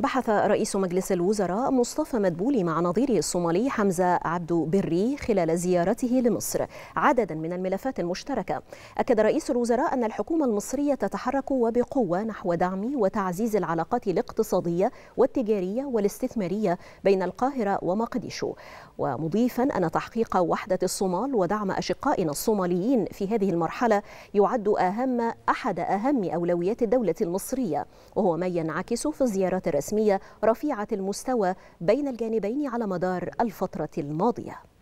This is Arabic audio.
بحث رئيس مجلس الوزراء مصطفى مدبولي مع نظيره الصومالي حمزة عبدو بري خلال زيارته لمصر عددا من الملفات المشتركة أكد رئيس الوزراء أن الحكومة المصرية تتحرك وبقوة نحو دعم وتعزيز العلاقات الاقتصادية والتجارية والاستثمارية بين القاهرة ومقديشو ومضيفا أن تحقيق وحدة الصومال ودعم أشقائنا الصوماليين في هذه المرحلة يعد أهم أحد أهم أولويات الدولة المصرية وهو ما ينعكس في الزيارات الرسمية الرسمية رفيعة المستوى بين الجانبين على مدار الفترة الماضية